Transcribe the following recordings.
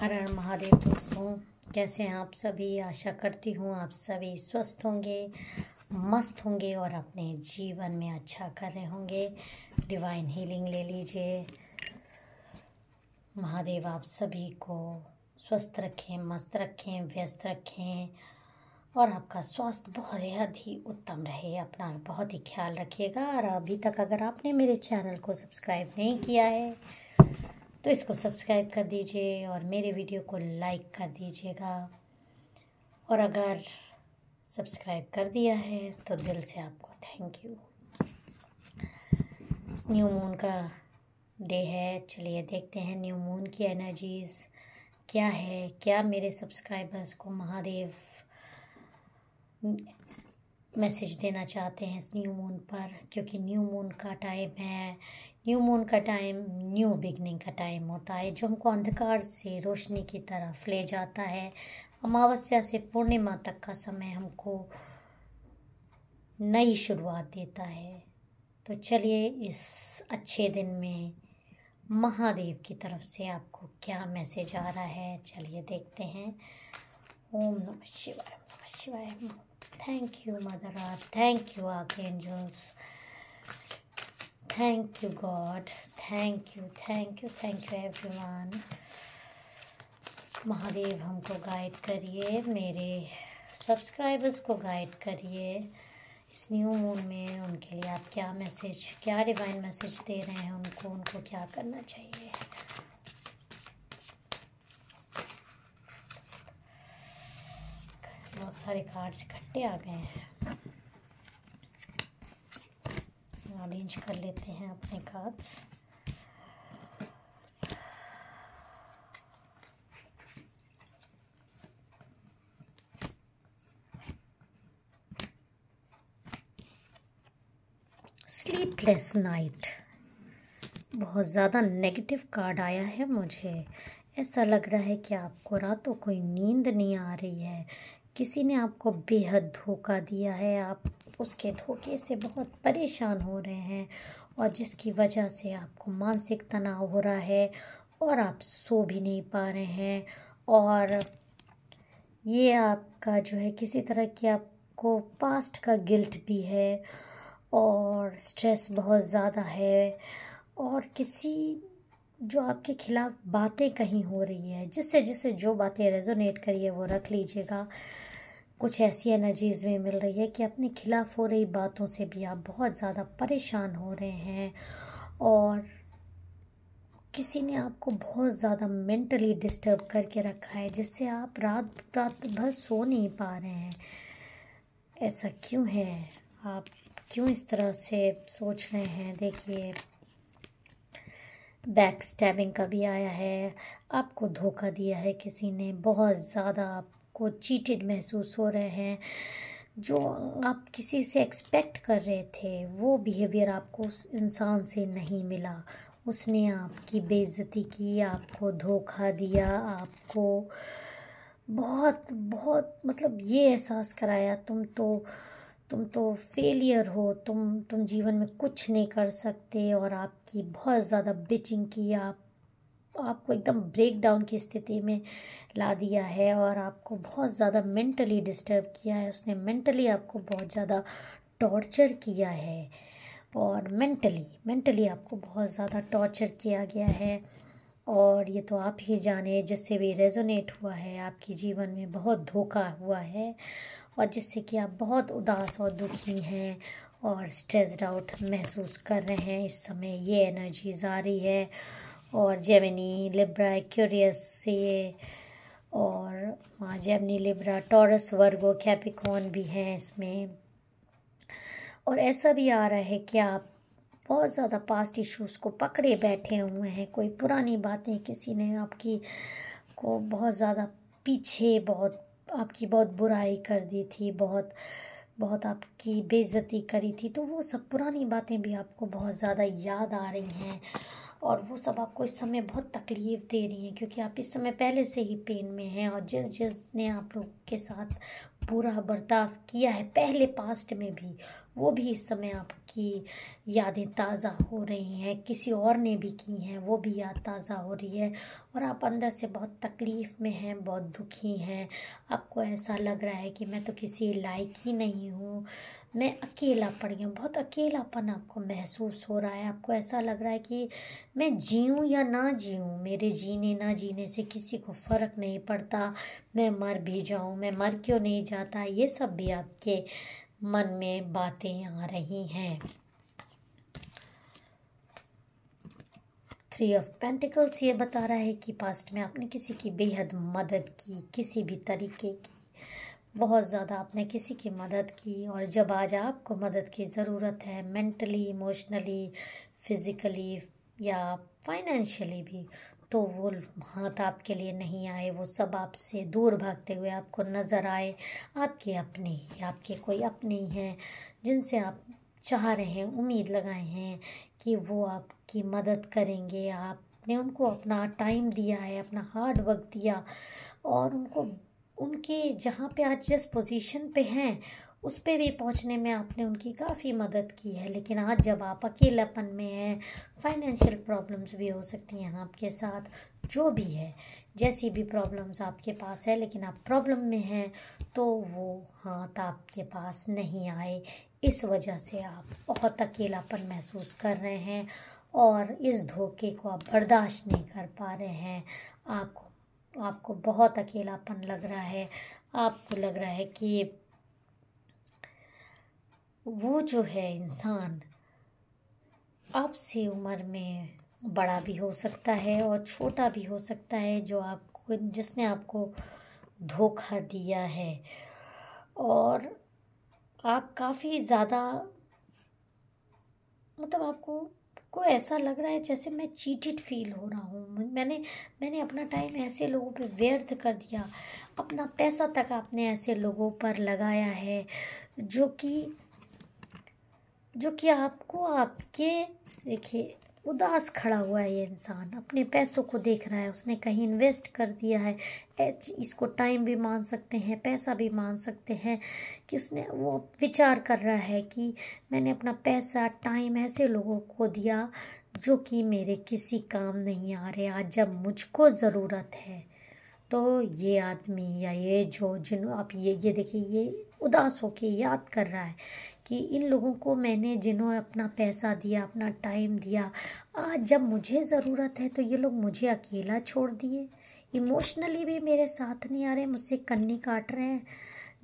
हर हर महादेव दोस्तों कैसे हैं आप सभी आशा करती हूँ आप सभी स्वस्थ होंगे मस्त होंगे और अपने जीवन में अच्छा कर रहे होंगे डिवाइन हीलिंग ले लीजिए महादेव आप सभी को स्वस्थ रखें मस्त रखें व्यस्त रखें और आपका स्वास्थ्य बहुत ही उत्तम रहे अपना बहुत ही ख्याल रखिएगा और अभी तक अगर आपने मेरे चैनल को सब्सक्राइब नहीं किया है तो इसको सब्सक्राइब कर दीजिए और मेरे वीडियो को लाइक कर दीजिएगा और अगर सब्सक्राइब कर दिया है तो दिल से आपको थैंक यू न्यू मून का डे है चलिए देखते हैं न्यू मून की एनर्जीज़ क्या है क्या मेरे सब्सक्राइबर्स को महादेव मैसेज देना चाहते हैं इस न्यू मून पर क्योंकि न्यू मून का टाइम है न्यू मून का टाइम न्यू बिगनिंग का टाइम होता है जो हमको अंधकार से रोशनी की तरफ ले जाता है अमावस्या से पूर्णिमा तक का समय हमको नई शुरुआत देता है तो चलिए इस अच्छे दिन में महादेव की तरफ से आपको क्या मैसेज आ रहा है चलिए देखते हैं ओम नमः शिवाय नमः शिवाय thank you mother Mother thank you you, angels thank you God thank you thank you thank you everyone Mahadev हमको गाइड करिए मेरे सब्सक्राइबर्स को गाइड करिए इस न्यू मून में उनके लिए आप क्या मैसेज क्या डिवाइन मैसेज दे रहे हैं उनको उनको क्या करना चाहिए बहुत सारे कार्ड्स इकट्ठे आ गए हैं अरेंज कर लेते हैं अपने कार्ड्स स्लीपलेस नाइट बहुत ज़्यादा नेगेटिव कार्ड आया है मुझे ऐसा लग रहा है कि आपको रातों कोई नींद नहीं आ रही है किसी ने आपको बेहद धोखा दिया है आप उसके धोखे से बहुत परेशान हो रहे हैं और जिसकी वजह से आपको मानसिक तनाव हो रहा है और आप सो भी नहीं पा रहे हैं और ये आपका जो है किसी तरह की आपको पास्ट का गिल्ट भी है और स्ट्रेस बहुत ज़्यादा है और किसी जो आपके खिलाफ़ बातें कहीं हो रही है जिससे जिससे जो बातें रेजोनेट करिए वो रख लीजिएगा कुछ ऐसी एनर्जीज़ में मिल रही है कि अपने खिलाफ हो रही बातों से भी आप बहुत ज़्यादा परेशान हो रहे हैं और किसी ने आपको बहुत ज़्यादा मेंटली डिस्टर्ब करके रखा है जिससे आप रात रात भर सो नहीं पा रहे हैं ऐसा क्यों है आप क्यों इस तरह से सोच रहे हैं देखिए बैक स्टैबिंग का भी आया है आपको धोखा दिया है किसी ने बहुत ज़्यादा आप आपको चीटेड महसूस हो रहे हैं जो आप किसी से एक्सपेक्ट कर रहे थे वो बिहेवियर आपको उस इंसान से नहीं मिला उसने आपकी बेइज्जती की आपको धोखा दिया आपको बहुत बहुत मतलब ये एहसास कराया तुम तो तुम तो फेलियर हो तुम तुम जीवन में कुछ नहीं कर सकते और आपकी बहुत ज़्यादा बिचिंग की आप आपको एकदम ब्रेक डाउन की स्थिति में ला दिया है और आपको बहुत ज़्यादा मेंटली डिस्टर्ब किया है उसने मेंटली आपको बहुत ज़्यादा टॉर्चर किया है और मेंटली मेंटली आपको बहुत ज़्यादा टॉर्चर किया गया है और ये तो आप ही जाने जिससे भी रेजोनेट हुआ है आपके जीवन में बहुत धोखा हुआ है और जिससे कि आप बहुत उदास और दुखी हैं और स्ट्रेस्ड आउट महसूस कर रहे हैं इस समय ये एनर्जीज आ रही है और जेमिनी लिब्रा क्यूरियस से और हाँ Gemini Libra Taurus Virgo Capricorn भी हैं इसमें और ऐसा भी आ रहा है कि आप बहुत ज़्यादा पास्ट इश्यूज़ को पकड़े बैठे हुए हैं कोई पुरानी बातें किसी ने आपकी को बहुत ज़्यादा पीछे बहुत आपकी बहुत बुराई कर दी थी बहुत बहुत आपकी बेइज्जती करी थी तो वो सब पुरानी बातें भी आपको बहुत ज़्यादा याद आ रही हैं और वो सब आपको इस समय बहुत तकलीफ़ दे रही है क्योंकि आप इस समय पहले से ही पेन में हैं और जिस जिस ने आप लोग के साथ बुरा बर्ताव किया है पहले पास्ट में भी वो भी इस समय आपकी यादें ताज़ा हो रही हैं किसी और ने भी की हैं वो भी याद ताज़ा हो रही है और आप अंदर से बहुत तकलीफ़ में हैं बहुत दुखी हैं आपको ऐसा लग रहा है कि मैं तो किसी लायक ही नहीं हूँ मैं अकेला पड़ गया बहुत अकेलापन आपको महसूस हो रहा है आपको ऐसा लग रहा है कि मैं जीऊँ या ना जीऊँ मेरे जीने ना जीने से किसी को फ़र्क नहीं पड़ता मैं मर भी जाऊँ मैं मर क्यों नहीं जाता ये सब भी आपके मन में बातें आ रही हैं थ्री ऑफ पेंटिकल्स ये बता रहा है कि पास्ट में आपने किसी की बेहद मदद की किसी भी तरीके की बहुत ज़्यादा आपने किसी की मदद की और जब आज आपको मदद की ज़रूरत है मेंटली इमोशनली फिज़िकली या फाइनेंशियली भी तो वो हाथ आपके लिए नहीं आए वो सब आपसे दूर भागते हुए आपको नज़र आए आपके अपने ही आपके कोई अपने ही हैं जिनसे आप चाह रहे हैं उम्मीद लगाए हैं कि वो आपकी मदद करेंगे आपने उनको अपना टाइम दिया है अपना हार्ड वर्क दिया और उनको उनके जहाँ पे आज जिस पोजीशन पे हैं उस पर भी पहुंचने में आपने उनकी काफ़ी मदद की है लेकिन आज जब आप अकेलापन में हैं फाइनेंशियल प्रॉब्लम्स भी हो सकती हैं आपके साथ जो भी है जैसी भी प्रॉब्लम्स आपके पास है लेकिन आप प्रॉब्लम में हैं तो वो हाथ आपके पास नहीं आए इस वजह से आप बहुत अकेलापन महसूस कर रहे हैं और इस धोखे को आप बर्दाश्त नहीं कर पा रहे हैं आपको आपको बहुत अकेलापन लग रहा है आपको लग रहा है कि वो जो है इंसान आपसे उम्र में बड़ा भी हो सकता है और छोटा भी हो सकता है जो आपको जिसने आपको धोखा दिया है और आप काफ़ी ज़्यादा मतलब आपको को ऐसा लग रहा है जैसे मैं चीटेड फील हो रहा हूँ मैंने मैंने अपना टाइम ऐसे लोगों पे व्यर्थ कर दिया अपना पैसा तक आपने ऐसे लोगों पर लगाया है जो कि जो कि आपको आपके देखिए उदास खड़ा हुआ है ये इंसान अपने पैसों को देख रहा है उसने कहीं इन्वेस्ट कर दिया है एच इसको टाइम भी मान सकते हैं पैसा भी मान सकते हैं कि उसने वो विचार कर रहा है कि मैंने अपना पैसा टाइम ऐसे लोगों को दिया जो कि मेरे किसी काम नहीं आ रहे आज जब मुझको ज़रूरत है तो ये आदमी या ये जो जिन आप ये ये देखिए ये उदास होके याद कर रहा है कि इन लोगों को मैंने जिन्होंने अपना पैसा दिया अपना टाइम दिया आज जब मुझे ज़रूरत है तो ये लोग मुझे अकेला छोड़ दिए इमोशनली भी मेरे साथ नहीं आ रहे मुझसे कन्नी काट रहे हैं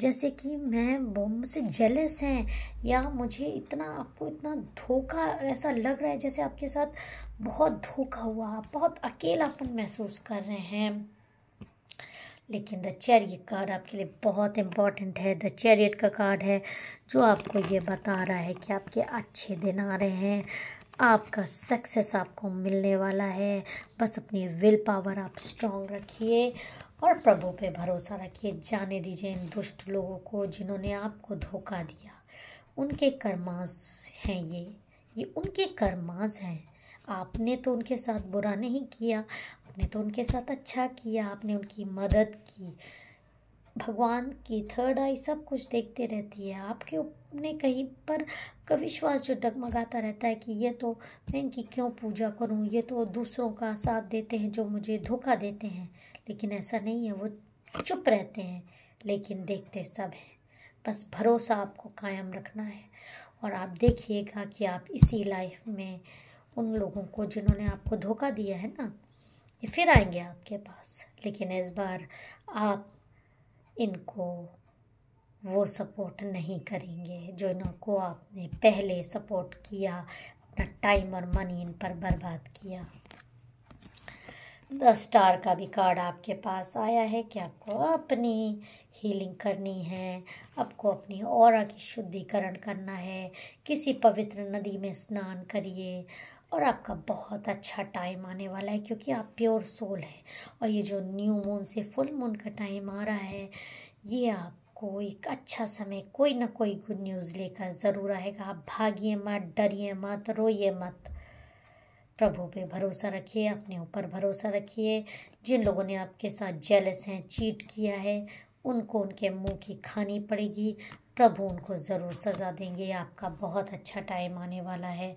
जैसे कि मैं मुझसे जेलस हैं या मुझे इतना आपको इतना धोखा ऐसा लग रहा है जैसे आपके साथ बहुत धोखा हुआ आप बहुत अकेलापन महसूस कर रहे हैं लेकिन द चैरियट कार्ड आपके लिए बहुत इम्पॉर्टेंट है द चैरियट का कार्ड है जो आपको ये बता रहा है कि आपके अच्छे दिन आ रहे हैं आपका सक्सेस आपको मिलने वाला है बस अपनी विल पावर आप स्ट्रांग रखिए और प्रभु पे भरोसा रखिए जाने दीजिए इन दुष्ट लोगों को जिन्होंने आपको धोखा दिया उनके कर्मास हैं ये ये उनके कर्मास हैं आपने तो उनके साथ बुरा नहीं किया आपने तो उनके साथ अच्छा किया आपने उनकी मदद की भगवान की थर्ड आई सब कुछ देखते रहती है आपके अपने कहीं पर का विश्वास जो डगमगाता रहता है कि ये तो मैं इनकी क्यों पूजा करूं ये तो दूसरों का साथ देते हैं जो मुझे धोखा देते हैं लेकिन ऐसा नहीं है वो चुप रहते हैं लेकिन देखते सब हैं बस भरोसा आपको कायम रखना है और आप देखिएगा कि आप इसी लाइफ में उन लोगों को जिन्होंने आपको धोखा दिया है ना ये फिर आएंगे आपके पास लेकिन इस बार आप इनको वो सपोर्ट नहीं करेंगे जो इनको आपने पहले सपोर्ट किया अपना टाइम और मनी इन पर बर्बाद किया द स्टार का भी कार्ड आपके पास आया है कि आपको अपनी हीलिंग करनी है आपको अपनी और की शुद्धिकरण करना है किसी पवित्र नदी में स्नान करिए और आपका बहुत अच्छा टाइम आने वाला है क्योंकि आप प्योर सोल है और ये जो न्यू मून से फुल मून का टाइम आ रहा है ये आप आपको एक अच्छा समय कोई ना कोई गुड न्यूज़ लेकर ज़रूर आएगा आप भागिए मत डरिए मत रोइए मत प्रभु पे भरोसा रखिए अपने ऊपर भरोसा रखिए जिन लोगों ने आपके साथ जेलस हैं चीट किया है उनको उनके मुंह की खानी पड़ेगी प्रभु उनको ज़रूर सज़ा देंगे आपका बहुत अच्छा टाइम आने वाला है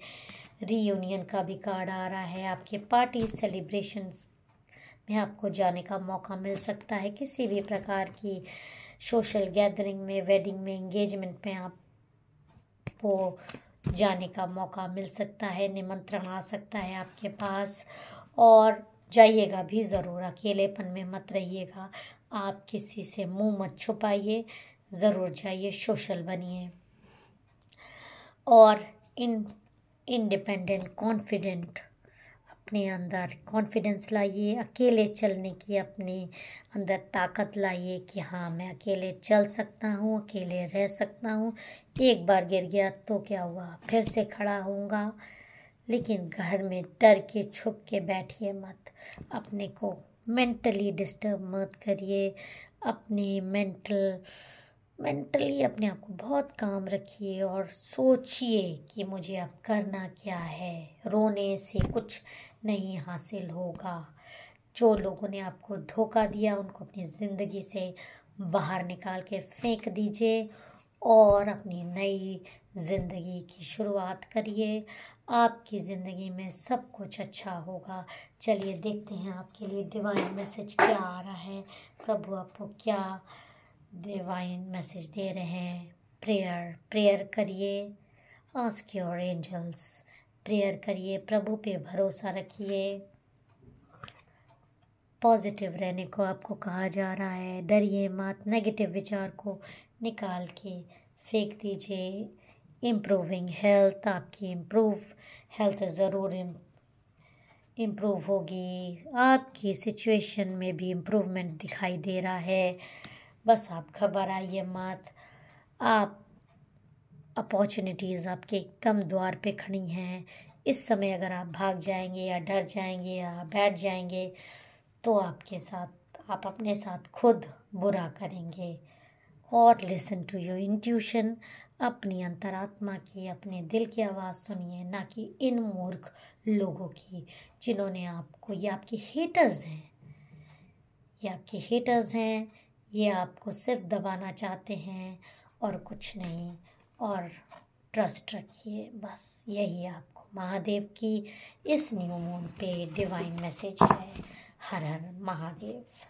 रीयूनियन का भी कार्ड आ रहा है आपके पार्टी सेलिब्रेशंस में आपको जाने का मौका मिल सकता है किसी भी प्रकार की सोशल गैदरिंग में वेडिंग में इंगेजमेंट में आप वो जाने का मौका मिल सकता है निमंत्रण आ सकता है आपके पास और जाइएगा भी ज़रूर अकेलेपन में मत रहिएगा आप किसी से मुंह मत छुपाइए ज़रूर जाइए सोशल बनिए और इन इंडिपेंडेंट कॉन्फिडेंट अपने अंदर कॉन्फिडेंस लाइए अकेले चलने की अपने अंदर ताकत लाइए कि हाँ मैं अकेले चल सकता हूँ अकेले रह सकता हूँ एक बार गिर गया तो क्या हुआ फिर से खड़ा होऊंगा लेकिन घर में डर के छुप के बैठिए मत अपने को मेंटली डिस्टर्ब मत करिए अपने मेंटल मेंटली अपने आप को बहुत काम रखिए और सोचिए कि मुझे अब करना क्या है रोने से कुछ नहीं हासिल होगा जो लोगों ने आपको धोखा दिया उनको अपनी ज़िंदगी से बाहर निकाल के फेंक दीजिए और अपनी नई ज़िंदगी की शुरुआत करिए आपकी ज़िंदगी में सब कुछ अच्छा होगा चलिए देखते हैं आपके लिए डिवाइन मैसेज क्या आ रहा है प्रभु आपको क्या डिवाइन मैसेज दे रहे हैं प्रेयर प्रेयर करिए आस्क योर एंजल्स प्रेयर करिए प्रभु पे भरोसा रखिए पॉजिटिव रहने को आपको कहा जा रहा है डरिए मत नेगेटिव विचार को निकाल के फेंक दीजिए इम्प्रूविंग हेल्थ आपकी इम्प्रूव हेल्थ ज़रूर इम्प्रूव होगी आपकी सिचुएशन में भी इम्प्रूवमेंट दिखाई दे रहा है बस आप खबर आइए मत आप अपॉर्चुनिटीज़ आपके एकदम द्वार पे खड़ी हैं इस समय अगर आप भाग जाएंगे या डर जाएंगे या बैठ जाएंगे तो आपके साथ आप अपने साथ खुद बुरा करेंगे और लिसन टू योर इंट्यूशन अपनी अंतरात्मा की अपने दिल की आवाज़ सुनिए ना कि इन मूर्ख लोगों की जिन्होंने आपको ये आपके हेटर्स हैं ये आपके हेटर्स हैं ये आपको सिर्फ दबाना चाहते हैं और कुछ नहीं और ट्रस्ट रखिए बस यही आपको महादेव की इस न्यू मून पे डिवाइन मैसेज है हर हर महादेव